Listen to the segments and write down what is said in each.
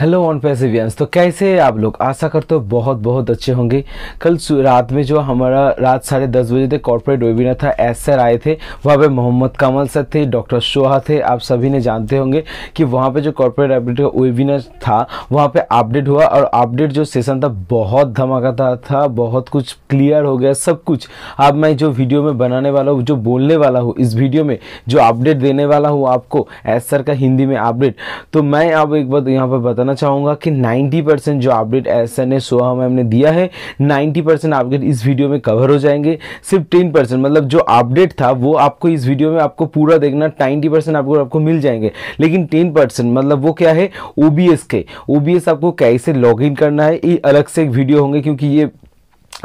hello on पैसिवियंस तो कैसे आप लोग आशा करते हो बहुत बहुत अच्छे होंगे कल रात में जो हमारा रात साढ़े दस बजे तक कॉर्पोरेट वेबिनार था एस सर आए थे वहाँ पे मोहम्मद कमल सर थे डॉक्टर शोहा थे आप सभी ने जानते होंगे कि वहाँ पे जो कॉर्पोरेट अपडेट का वेबिनार था वहाँ पे अपडेट हुआ और अपडेट जो सेशन था बहुत धमाका था बहुत कुछ क्लियर हो गया सब कुछ अब मैं जो वीडियो में बनाने वाला हूँ जो बोलने वाला हूँ इस वीडियो में जो अपडेट देने वाला हूँ आपको एस सर का हिंदी में अपडेट तो मैं अब एक बार यहाँ पर बताना बताना चाहूँगा कि 90 परसेंट जो update S N A Soha ma'am ने दिया है 90 परसेंट अपडेट इस वीडियो में कवर हो जाएंगे सिर्फ 10 परसेंट मतलब जो अपडेट था वो आपको इस वीडियो में आपको पूरा देखना 90 परसेंट आपको आपको मिल जाएंगे लेकिन 10 परसेंट मतलब वो क्या है ओ के ओ आपको कैसे लॉग करना है ये अलग से एक वीडियो होंगे क्योंकि ये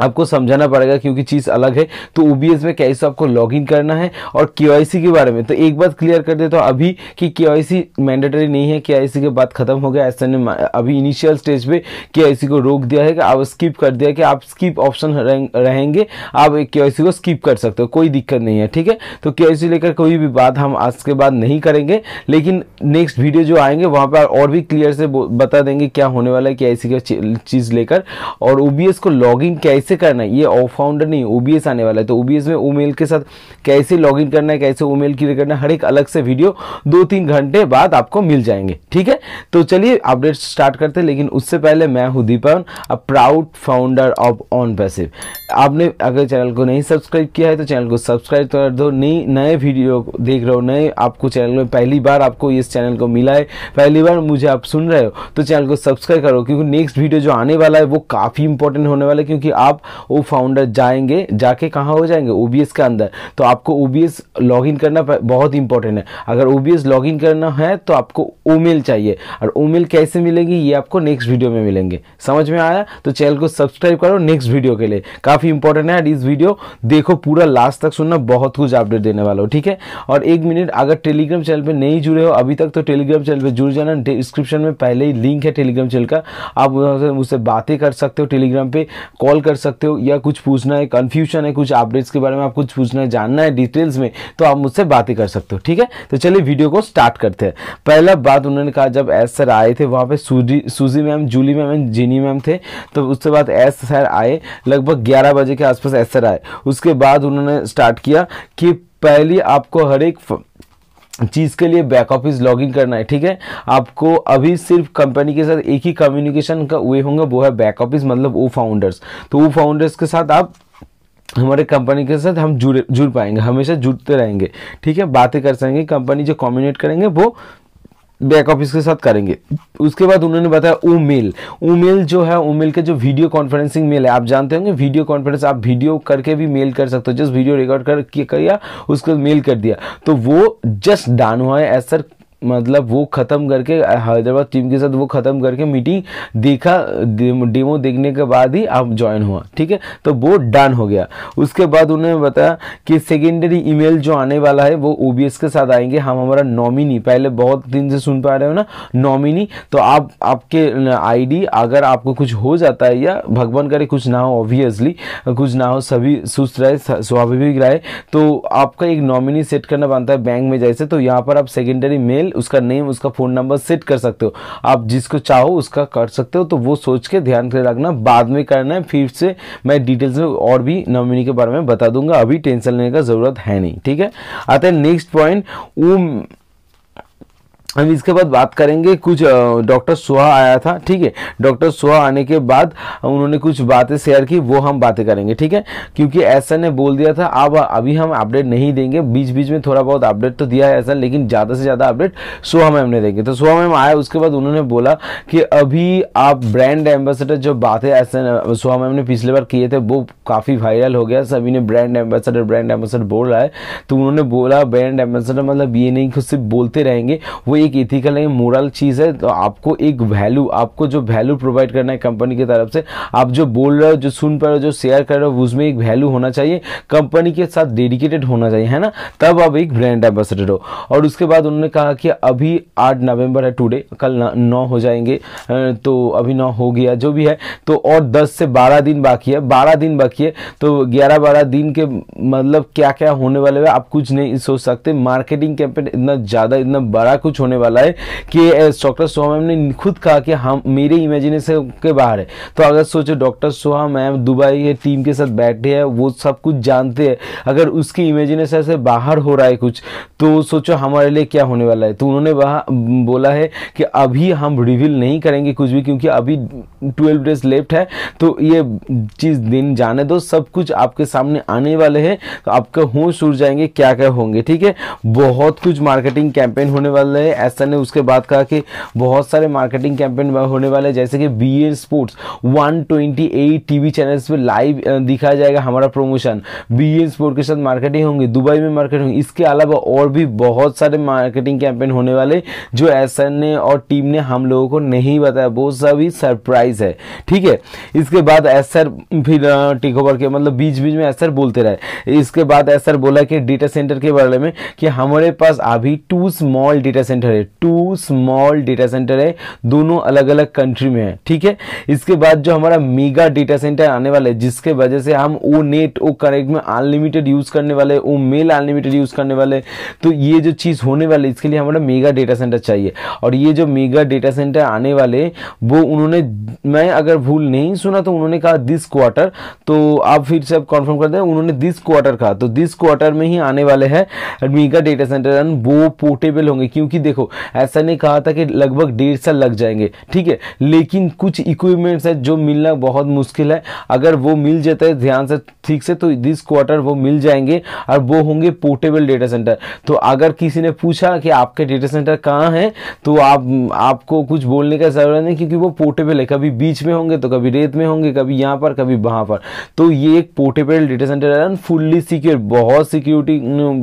आपको समझाना पड़ेगा क्योंकि चीज़ अलग है तो ओबीएस में कैसे आपको लॉगिन करना है और के के बारे में तो एक बात क्लियर कर देता तो हूँ अभी कि सी मैंडेटरी नहीं है केवाईसी के बाद खत्म हो गया ऐसा ने अभी इनिशियल स्टेज पे के को रोक दिया है कि आप स्किप कर दिया कि आप स्किप ऑप्शन रहेंगे आप के को स्किप कर सकते हो कोई दिक्कत नहीं है ठीक है तो के लेकर कोई भी बात हम आज के बाद नहीं करेंगे लेकिन नेक्स्ट वीडियो जो आएंगे वहाँ पर और भी क्लियर से बता देंगे क्या होने वाला है के का चीज़ लेकर और ओ को इन के कैसे करना है ये ऑफ फाउंडर नहीं ओबीएस आने वाला है तो ओबीएस में ओमेल के साथ कैसे लॉगिन करना है कैसे ओमेल क्लियर करना है हर एक अलग से वीडियो दो तीन घंटे बाद आपको मिल जाएंगे ठीक है तो चलिए अपडेट स्टार्ट करते हैं लेकिन उससे पहले मैं हूँ Deepan a proud founder of OnPassive आपने अगर चैनल को नहीं सब्सक्राइब किया है तो चैनल को सब्सक्राइब कर दो नई नए वीडियो देख रहे हो नए आपको चैनल में पहली बार आपको इस चैनल को मिला है पहली बार मुझे आप सुन रहे हो तो चैनल को सब्सक्राइब करो क्योंकि नेक्स्ट वीडियो जो आने वाला है वो काफ़ी इंपॉर्टेंट होने वाला है क्योंकि आप आप वो फाउंडर जाएंगे जाके कहाँ हो जाएंगे ओ के अंदर तो आपको ओ लॉगिन करना बहुत इंपॉर्टेंट है अगर ओ लॉगिन करना है तो आपको ओ चाहिए और ओ कैसे मिलेगी ये आपको नेक्स्ट वीडियो में मिलेंगे समझ में आया तो चैनल को सब्सक्राइब करो नेक्स्ट वीडियो के लिए काफ़ी इंपॉर्टेंट है और इस वीडियो देखो पूरा लास्ट तक सुनना बहुत कुछ अपडेट देने वाला हो ठीक है और एक मिनट अगर टेलीग्राम चैनल पर नहीं जुड़े हो अभी तक तो टेलीग्राम चैनल पर जुड़ जाना डिस्क्रिप्शन में पहले ही लिंक है टेलीग्राम चैनल का आप उससे बातें कर सकते हो टेलीग्राम पे कॉल कर सकते हो या कुछ पूछना है कन्फ्यूजन है कुछ अपडेट्स के बारे में आप कुछ पूछना है जानना है डिटेल्स में तो आप मुझसे बातें कर सकते हो ठीक है तो चलिए वीडियो को स्टार्ट करते हैं पहला बात उन्होंने कहा जब एस सर आए थे वहाँ पे Suzy ma'am Julie ma'am and Jeannie ma'am थे तो उसके बाद एस सर आए लगभग ग्यारह बजे के आसपास एस सर आए उसके बाद उन्होंने स्टार्ट किया कि पहली आपको हर एक चीज़ के लिए बैक ऑफिस लॉगिन करना है ठीक है आपको अभी सिर्फ कंपनी के साथ एक ही कम्युनिकेशन का वे होंगे वो है बैक ऑफिस मतलब वो फाउंडर्स तो वो फाउंडर्स के साथ आप हमारे कंपनी के साथ हम जुड़े जुड़ पाएंगे हमेशा जुड़ते रहेंगे ठीक है बातें कर सकेंगे कंपनी जो कम्युनिकेट करेंगे वो बैक ऑफिस के साथ करेंगे उसके बाद उन्होंने बताया ओ मेल ओ मेल जो है ओ मेल के जो वीडियो कॉन्फ्रेंसिंग मेल है आप जानते होंगे वीडियो कॉन्फ्रेंस आप वीडियो करके भी मेल कर सकते हो जस्ट वीडियो रिकॉर्ड कर किया उसको मेल कर दिया तो वो जस्ट डान हुआ है एज सर मतलब वो ख़त्म करके हैदराबाद टीम के साथ वो ख़त्म करके मीटिंग देखा डेमो देखने के बाद ही आप ज्वाइन हुआ ठीक है तो वो डन हो गया उसके बाद उन्होंने बताया कि सेकेंडरी ईमेल जो आने वाला है वो ओ के साथ आएंगे हम हमारा नॉमिनी पहले बहुत दिन से सुन पा रहे हो ना नॉमिनी तो आप आपके आईडी अगर आपको कुछ हो जाता है या भगवान करे कुछ ना हो ऑब्वियसली कुछ ना हो सभी सुस्त रहे स्वाभाविक रहे तो आपका एक नॉमिनी सेट करना बनता है बैंक में जैसे तो यहाँ पर आप सेकेंडरी मेल मेल उसका नेम उसका फ़ोन नंबर सेट कर सकते हो आप जिसको चाहो उसका कर सकते हो तो वो सोच के ध्यान से रखना बाद में करना है फिर से मैं डिटेल्स में और भी नॉमिनी के बारे में बता दूंगा अभी टेंशन लेने का ज़रूरत है नहीं ठीक है आता है नेक्स्ट पॉइंट वो अब इसके बाद बात करेंगे कुछ डॉक्टर सुहा आया था ठीक है डॉक्टर सुहा आने के बाद उन्होंने कुछ बातें शेयर की वो हम बातें करेंगे ठीक है क्योंकि ऐसा ने बोल दिया था अब अभी हम अपडेट नहीं देंगे बीच बीच में थोड़ा बहुत अपडेट तो दिया है ऐसा लेकिन ज़्यादा से ज़्यादा अपडेट सुहा मैम ने देंगे तो सुहा मैम आया उसके बाद उन्होंने बोला कि अभी आप ब्रांड एम्बेसडर जो बातें ऐसा सुहा मैम ने पिछले बार किए थे वो काफ़ी वायरल हो गया सभी ने ब्रांड एम्बेसडर ब्रांड एम्बेसडर बोल रहा है तो उन्होंने बोला ब्रांड एम्बेसडर मतलब ये नहीं खुद सिर्फ बोलते रहेंगे वो एक इथिकल है मोरल चीज़ है तो आपको एक वैल्यू आपको जो वैल्यू प्रोवाइड करना है कंपनी की तरफ से आप जो बोल रहे हो जो सुन पा रहे हो जो शेयर कर रहे हो उसमें एक वैल्यू होना चाहिए कंपनी के साथ डेडिकेटेड होना चाहिए है ना तब आप एक ब्रांड एम्बेसडर हो और उसके बाद उन्होंने कहा कि अभी आठ नवम्बर है टूडे कल नौ हो जाएंगे तो अभी नौ हो गया जो भी है तो और दस से बारह दिन बाकी है बारह दिन बाकी है तो ग्यारह बारह दिन के मतलब क्या क्या होने वाले है आप कुछ नहीं सोच सकते मार्केटिंग कैंपेन इतना ज़्यादा इतना बड़ा कुछ होने होने वाला है कि डॉक्टर सोहा मैम ने खुद कहा कि हम मेरे इमेजिनेशन के बाहर है तो अगर सोचो डॉक्टर सोहा मैम दुबई है टीम के साथ बैठे हैं वो सब कुछ जानते हैं अगर उसकी इमेजिनेशन से बाहर हो रहा है कुछ तो सोचो हमारे लिए क्या होने वाला है तो उन्होंने वहाँ बोला है कि अभी हम रिवील नहीं करेंगे कुछ भी क्योंकि अभी ट्वेल्व डेज लेफ्ट है तो ये चीज़ दिन जाने दो सब कुछ आपके सामने आने वाले हैं तो आपका होश उड़ जाएंगे क्या क्या होंगे ठीक है बहुत कुछ मार्केटिंग कैंपेन होने वाले है एसन ने उसके बाद कहा कि बहुत सारे मार्केटिंग कैंपेन होने वाले जैसे कि B N sports one twenty eight T V channels पर लाइव दिखाया जाएगा हमारा प्रमोशन बी एन स्पोर्ट के साथ मार्केटिंग होंगी दुबई में मार्केट होंगी इसके अलावा और भी बहुत सारे मार्केटिंग कैंपेन होने वाले जो एसन ने और टीम ने हम लोगों को नहीं बताया वो सभी सरप्राइज है ठीक है इसके बाद एसर फिर टेक ओवर के मतलब बीच बीच में एसर बोलते रहे इसके बाद एसर बोला कि डेटा सेंटर के बारे में कि हमारे पास अभी two small data center center है टू स्मॉल डेटा सेंटर है दोनों अलग अलग कंट्री में है ठीक है इसके बाद जो हमारा मेगा डेटा सेंटर आने वाला है जिसके वजह से हम ओ नेट ओ कनेक्ट में अनलिमिटेड यूज़ करने वाले ओ मेल अनलिमिटेड यूज़ करने वाले तो ये जो चीज़ होने वाली इसके लिए हमारा मेगा डेटा सेंटर चाहिए और ये जो मेगा डेटा सेंटर आने वाले वो उन्होंने मैं अगर भूल नहीं सुना तो उन्होंने कहा दिस क्वार्टर तो आप फिर से आप कॉन्फर्म कर दे उन्होंने दिस क्वार्टर कहा तो दिस क्वार्टर में ही आने वाले हैं मेगा डेटा सेंटर वो पोर्टेबल होंगे क्योंकि देखो देखो ऐसा नहीं कहा था कि लगभग डेढ़ साल लग जाएंगे ठीक है लेकिन कुछ इक्विपमेंट्स है जो मिलना बहुत मुश्किल है अगर वो मिल जाता है ध्यान से ठीक से तो दिस क्वार्टर वो मिल जाएंगे और वो होंगे पोर्टेबल डेटा सेंटर तो अगर किसी ने पूछा कि आपके डेटा सेंटर कहाँ हैं तो आप आपको कुछ बोलने का जरूरत नहीं क्योंकि वो पोर्टेबल है कभी बीच में होंगे तो कभी रेत में होंगे कभी यहाँ पर कभी वहाँ पर तो ये एक पोर्टेबल डेटा सेंटर है फुल्ली सिक्योर बहुत सिक्योरिटी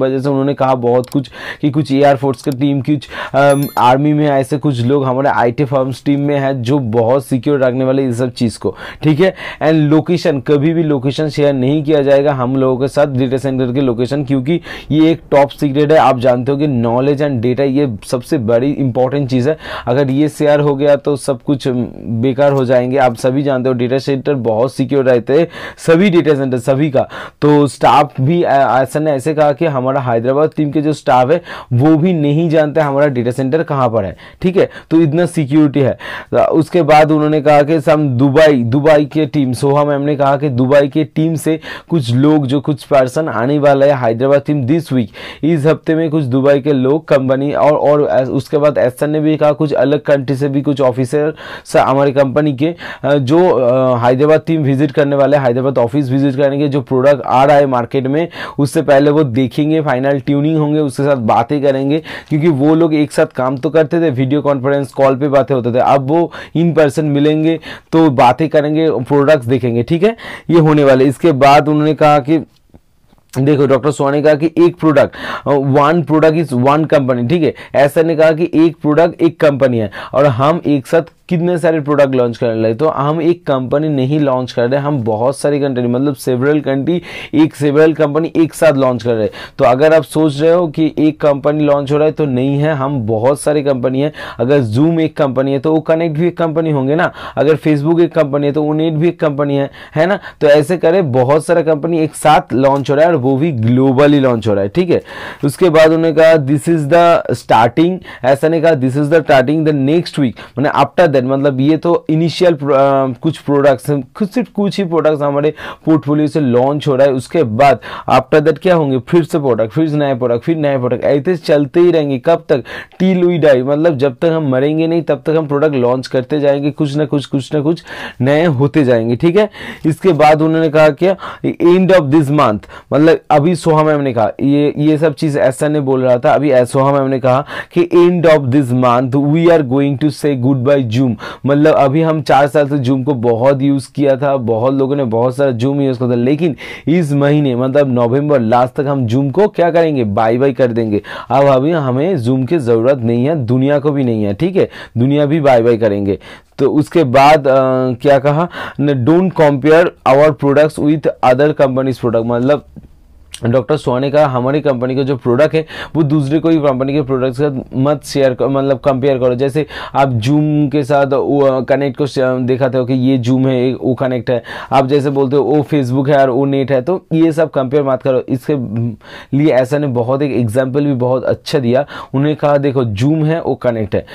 वजह से उन्होंने कहा बहुत कुछ कि कुछ एयरफोर्स की टीम कुछ आर्मी में ऐसे कुछ लोग हमारे आईटी फर्म्स टीम में है जो बहुत सिक्योर रखने वाले इस सब चीज़ को ठीक है एंड लोकेशन कभी भी लोकेशन शेयर नहीं किया जाएगा हम लोगों के साथ डेटा सेंटर के लोकेशन क्योंकि ये एक टॉप सीक्रेट है आप जानते हो कि नॉलेज एंड डेटा ये सबसे बड़ी इंपॉर्टेंट चीज़ है अगर ये शेयर हो गया तो सब कुछ बेकार हो जाएंगे आप सभी जानते हो डेटा सेंटर बहुत सिक्योर रहते हैं सभी डेटा सेंटर सभी का तो स्टाफ भी ऐसा ने ऐसे कहा कि हमारा हैदराबाद टीम के जो स्टाफ है वो भी नहीं जानते हमारा डेटा सेंटर कहाँ पर है ठीक है तो इतना सिक्योरिटी है उसके बाद उन्होंने कहा कि सम दुबई दुबई के टीम सोहा मैम ने कहा कि दुबई के टीम से कुछ लोग जो कुछ पर्सन आने वाला है हैदराबाद टीम दिस वीक इस हफ्ते में कुछ दुबई के लोग कंपनी और और उसके बाद एसन ने भी कहा कुछ अलग कंट्री से भी कुछ ऑफिसर हमारी कंपनी के जो हैदराबाद टीम विजिट करने वाले हैदराबाद ऑफिस विजिट करने के जो प्रोडक्ट आ रहा है मार्केट में उससे पहले वो देखेंगे फाइनल ट्यूनिंग होंगे उसके साथ बातें करेंगे क्योंकि वो लोग एक साथ काम तो करते थे वीडियो कॉन्फ्रेंस कॉल पे बातें होते थे अब वो इन पर्सन मिलेंगे तो बातें करेंगे प्रोडक्ट्स देखेंगे ठीक है ये होने वाले इसके बाद उन्होंने कहा कि देखो डॉक्टर सोहा ने कहा कि एक product one product is one company ठीक है ऐसा ने कहा कि एक प्रोडक्ट एक कंपनी है और हम एक साथ कितने सारे प्रोडक्ट लॉन्च करने लगे तो हम एक कंपनी नहीं लॉन्च कर रहे हम बहुत सारी कंट्री मतलब सेवरल कंट्री एक सेवरल कंपनी एक साथ लॉन्च कर रहे तो अगर आप सोच रहे हो कि एक कंपनी लॉन्च हो रहा है तो नहीं है हम बहुत सारी कंपनी है अगर जूम एक कंपनी है तो वो कनेक्ट भी एक कंपनी होंगे ना अगर फेसबुक एक कंपनी है तो उनेट भी एक कंपनी है है ना तो ऐसे करें बहुत सारा कंपनी एक साथ लॉन्च हो रहा है और वो भी ग्लोबली लॉन्च हो रहा है ठीक है उसके बाद उन्होंने कहा दिस इज द स्टार्टिंग ऐसा नहीं कहा this is the starting the next week मैंने आफ्टर दैट वेबसाइट मतलब ये तो इनिशियल कुछ प्रोडक्ट्स हैं कुछ सिर्फ कुछ ही प्रोडक्ट्स हमारे पोर्टफोलियो से लॉन्च हो रहा है उसके बाद आफ्टर दैट क्या होंगे फिर से प्रोडक्ट फिर से नए प्रोडक्ट फिर नए प्रोडक्ट ऐसे चलते ही रहेंगे कब तक टील वी डाई मतलब जब तक हम मरेंगे नहीं तब तक हम प्रोडक्ट लॉन्च करते जाएंगे कुछ ना कुछ कुछ ना कुछ नए होते जाएंगे ठीक है इसके बाद उन्होंने कहा क्या एंड ऑफ दिस मंथ मतलब अभी सोहा मैम ने कहा ये ये सब चीज़ ऐसा नहीं बोल रहा था अभी सोहा मैम ने कहा कि end of this month we are going to say goodbye zoo Zoom मतलब अभी हम चार साल से जूम को बहुत यूज़ किया था बहुत लोगों ने बहुत सारा जूम यूज़ किया था लेकिन इस महीने मतलब नवंबर लास्ट तक हम जूम को क्या करेंगे बाई बाई कर देंगे अब अभी हमें जूम की ज़रूरत नहीं है दुनिया को भी नहीं है ठीक है दुनिया भी बाई बाई करेंगे तो उसके बाद आ, क्या कहा don't compare our products with other companies product मतलब डॉक्टर सोने का हमारी कंपनी का जो प्रोडक्ट है वो दूसरे कोई कंपनी के प्रोडक्ट के साथ मत शेयर मतलब कंपेयर करो जैसे आप जूम के साथ कनेक्ट को देखाते हो कि ये जूम है वो कनेक्ट है आप जैसे बोलते हो वो फेसबुक है और वो नेट है तो ये सब कंपेयर मत करो इसके लिए ऐसा ने बहुत एक एग्जाम्पल भी बहुत अच्छा दिया उन्हें कहा देखो जूम है वो कनेक्ट है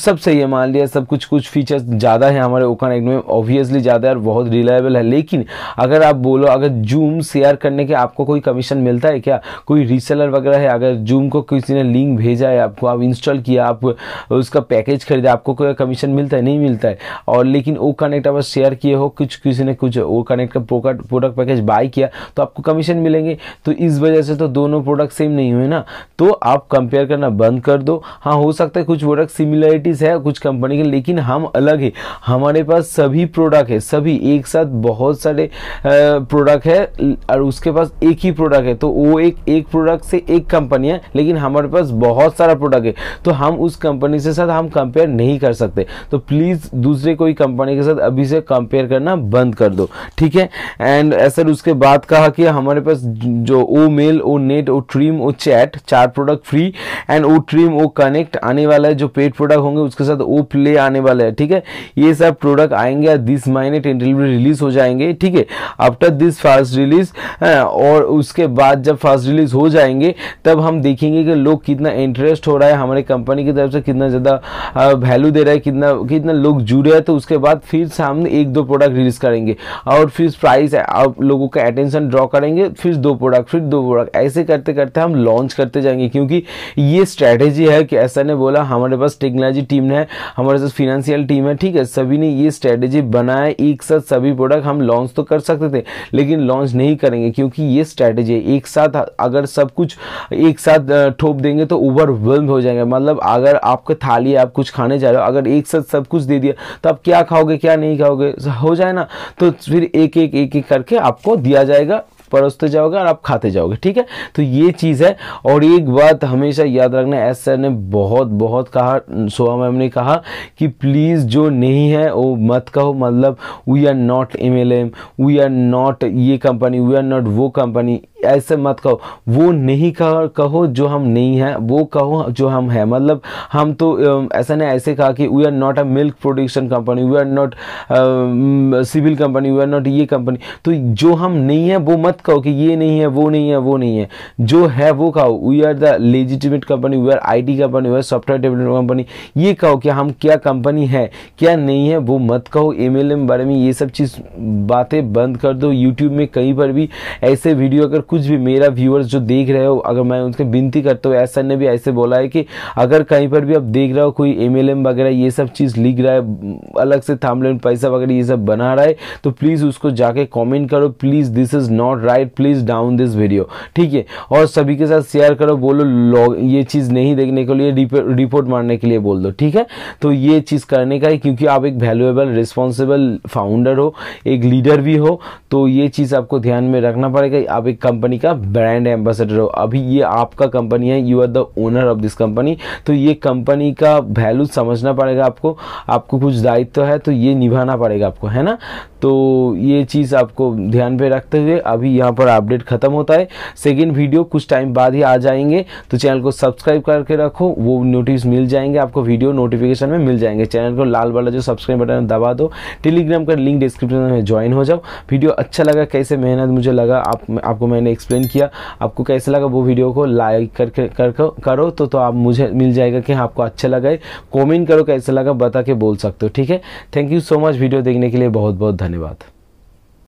सब सही है मान लिया सब कुछ कुछ फीचर्स ज़्यादा है हमारे ओका नाइट में ऑब्वियसली ज़्यादा है और बहुत रिलायबल है लेकिन अगर आप बोलो अगर जूम शेयर करने के आपको कोई कमीशन मिलता है क्या कोई रीसेलर वगैरह है अगर जूम को किसी ने लिंक भेजा है आपको आप इंस्टॉल किया आप उसका पैकेज खरीदा आपको कोई कमीशन मिलता है नहीं मिलता है और लेकिन ओ कनेक्ट अगर शेयर किए हो कुछ किसी ने कुछ ओ कनेक्ट का प्रोडक्ट पैकेज बाई किया तो आपको कमीशन मिलेंगे तो इस वजह से तो दोनों प्रोडक्ट सेम नहीं हुए ना तो आप कंपेयर करना बंद कर दो हाँ हो सकता है कुछ प्रोडक्ट सिमिलरिटी वेराइटीज है कुछ कंपनी के लेकिन हम अलग है हमारे पास सभी प्रोडक्ट है सभी एक साथ बहुत सारे प्रोडक्ट है और उसके पास एक ही प्रोडक्ट है तो वो एक एक प्रोडक्ट से एक कंपनी है लेकिन हमारे पास बहुत सारा प्रोडक्ट है तो हम उस कंपनी से साथ हम कंपेयर नहीं कर सकते तो प्लीज़ दूसरे कोई कंपनी के साथ अभी से कंपेयर करना बंद कर दो ठीक है एंड सर उसके बाद कहा कि हमारे पास जो O mail O net O stream O chat चार product free and O stream O connect आने वाला है जो पेड प्रोडक्ट होंगे होंगे उसके साथ ओ प्ले आने वाला है ठीक है ये सब प्रोडक्ट आएंगे दिस महीने टेन डिलीवरी रिलीज हो जाएंगे ठीक है आफ्टर दिस फर्स्ट रिलीज और उसके बाद जब फर्स्ट रिलीज हो जाएंगे तब हम देखेंगे कि लोग कितना इंटरेस्ट हो रहा है हमारे कंपनी की तरफ से कितना ज़्यादा वैल्यू दे रहा है कितना कितना लोग जुड़े हैं तो उसके बाद फिर सामने एक दो प्रोडक्ट रिलीज करेंगे और फिर प्राइस आप लोगों का अटेंशन ड्रॉ करेंगे फिर दो प्रोडक्ट फिर दो प्रोडक्ट ऐसे करते करते हम लॉन्च करते जाएंगे क्योंकि ये स्ट्रैटेजी है कि ऐसा ने बोला हमारे पास टेक्नोलॉजी की टीम ने हमारे साथ फिनेंशियल टीम है ठीक है सभी ने ये स्ट्रेटेजी बनाया एक साथ सभी प्रोडक्ट हम लॉन्च तो कर सकते थे लेकिन लॉन्च नहीं करेंगे क्योंकि ये स्ट्रेटेजी एक साथ अगर सब कुछ एक साथ ठोप देंगे तो ओवरवेल्म हो जाएंगे मतलब अगर आपका थाली आप कुछ खाने जा रहे हो अगर एक साथ सब कुछ दे दिया तो आप क्या खाओगे क्या नहीं खाओगे हो जाए ना तो फिर एक एक एक एक करके आपको दिया जाएगा परोसते जाओगे और आप खाते जाओगे ठीक है तो ये चीज़ है और एक बात हमेशा याद रखना एस सर ने बहुत बहुत कहा सोहा मैम ने कहा कि प्लीज़ जो नहीं है वो मत कहो मतलब we are not um we are not ये कंपनी वी आर नॉट वो कंपनी ऐसे मत कहो वो नहीं कहो जो हम नहीं हैं वो कहो जो हम हैं मतलब हम तो ऐसा नहीं ऐसे कहा कि we are not a milk production company we are not civil company we are not ये कंपनी तो जो हम नहीं हैं वो मत कहो कि ये नहीं है वो नहीं है वो नहीं है जो है वो कहो we are the legitimate company we are IT company we are software development company ये कहो कि हम क्या कंपनी है क्या नहीं है वो मत कहो ईमेल के बारे में ये सब चीज़ बातें बंद कर दो यूट्यूब में कहीं पर भी ऐसे वीडियो अगर कुछ भी मेरा व्यूअर्स जो देख रहे हो अगर मैं उनसे विनती करता हूँ ऐसा ने भी ऐसे बोला है कि अगर कहीं पर भी आप देख रहे हो कोई एम वगैरह ये सब चीज़ लिख रहा है अलग से थामलेन पैसा वगैरह ये सब बना रहा है तो प्लीज़ उसको जाके कॉमेंट करो please this is not right please down this video ठीक है और सभी के साथ शेयर करो बोलो लॉग ये चीज़ नहीं देखने के लिए रिपोर्ट मारने के लिए बोल दो ठीक है तो ये चीज़ करने का है क्योंकि आप एक वैल्यूएबल रिस्पॉन्सिबल फाउंडर हो एक लीडर भी हो तो ये चीज़ आपको ध्यान में रखना पड़ेगा आप एक कंपनी कंपनी का ब्रांड एम्बेसडर हो अभी ये आपका कंपनी है you are the owner of this company तो ये कंपनी का वैल्यू समझना पड़ेगा आपको आपको कुछ दायित्व तो है तो ये निभाना पड़ेगा आपको है ना तो ये चीज़ आपको ध्यान पे रखते हुए अभी यहाँ पर अपडेट ख़त्म होता है सेकेंड वीडियो कुछ टाइम बाद ही आ जाएंगे तो चैनल को सब्सक्राइब करके रखो वो नोटिस मिल जाएंगे आपको वीडियो नोटिफिकेशन में मिल जाएंगे चैनल को लाल वाला जो सब्सक्राइब बटन दबा दो टेलीग्राम का लिंक डिस्क्रिप्शन में ज्वाइन हो जाओ वीडियो अच्छा लगा कैसे मेहनत मुझे लगा आप, आपको मैंने एक्सप्लेन किया आपको कैसे लगा वो वीडियो को लाइक करके कर, कर, कर करो तो, तो आप मुझे मिल जाएगा कि आपको अच्छा लगा कॉमेंट करो कैसे लगा बता के बोल सकते हो ठीक है thank you so much video देखने के लिए बहुत बहुत धन्यवाद